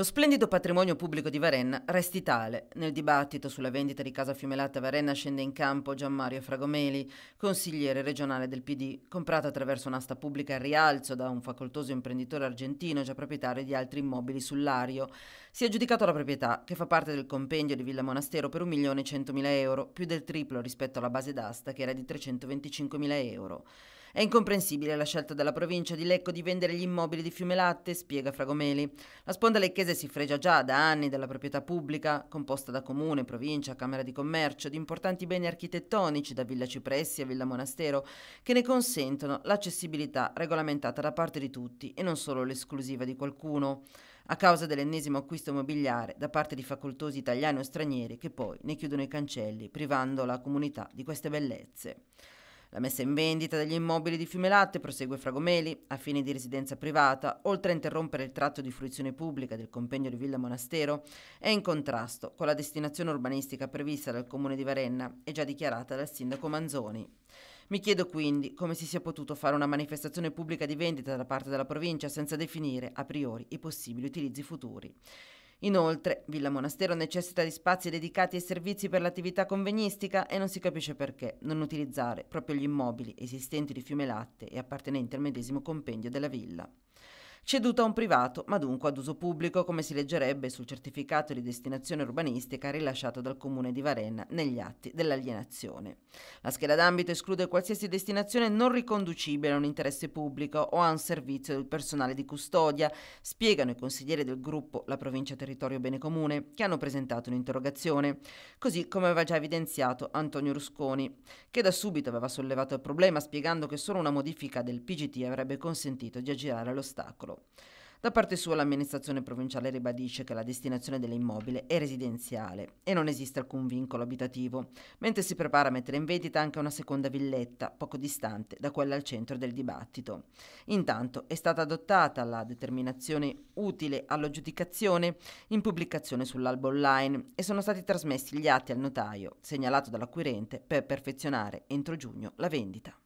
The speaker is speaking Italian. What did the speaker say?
Lo splendido patrimonio pubblico di Varenna resti tale. Nel dibattito sulla vendita di Casa Fiumelata a Varenna scende in campo Gianmario Fragomeli, consigliere regionale del PD, comprato attraverso un'asta pubblica a rialzo da un facoltoso imprenditore argentino già proprietario di altri immobili sull'Ario. Si è aggiudicato la proprietà, che fa parte del compendio di Villa Monastero per 1.100.000 euro, più del triplo rispetto alla base d'asta che era di 325.000 euro. È incomprensibile la scelta della provincia di Lecco di vendere gli immobili di Fiume Latte, spiega Fragomeli. La sponda lecchese si fregia già da anni della proprietà pubblica, composta da comune, provincia, camera di commercio, di importanti beni architettonici da Villa Cipressi a Villa Monastero, che ne consentono l'accessibilità regolamentata da parte di tutti e non solo l'esclusiva di qualcuno a causa dell'ennesimo acquisto immobiliare da parte di facoltosi italiani o stranieri che poi ne chiudono i cancelli, privando la comunità di queste bellezze. La messa in vendita degli immobili di Fiumelatte prosegue Fragomeli a fine di residenza privata, oltre a interrompere il tratto di fruizione pubblica del compendio di Villa Monastero, è in contrasto con la destinazione urbanistica prevista dal Comune di Varenna e già dichiarata dal sindaco Manzoni. Mi chiedo quindi come si sia potuto fare una manifestazione pubblica di vendita da parte della provincia senza definire a priori i possibili utilizzi futuri. Inoltre, Villa Monastero necessita di spazi dedicati ai servizi per l'attività convenistica e non si capisce perché non utilizzare proprio gli immobili esistenti di Fiume Latte e appartenenti al medesimo compendio della villa ceduta a un privato, ma dunque ad uso pubblico, come si leggerebbe sul certificato di destinazione urbanistica rilasciato dal Comune di Varenna negli atti dell'alienazione. La scheda d'ambito esclude qualsiasi destinazione non riconducibile a un interesse pubblico o a un servizio del personale di custodia, spiegano i consiglieri del gruppo La Provincia Territorio Bene Comune, che hanno presentato un'interrogazione, così come aveva già evidenziato Antonio Rusconi, che da subito aveva sollevato il problema spiegando che solo una modifica del PGT avrebbe consentito di aggirare l'ostacolo titolo. Da parte sua l'amministrazione provinciale ribadisce che la destinazione dell'immobile è residenziale e non esiste alcun vincolo abitativo, mentre si prepara a mettere in vendita anche una seconda villetta poco distante da quella al centro del dibattito. Intanto è stata adottata la determinazione utile all'aggiudicazione in pubblicazione sull'albo online e sono stati trasmessi gli atti al notaio, segnalato dall'acquirente per perfezionare entro giugno la vendita.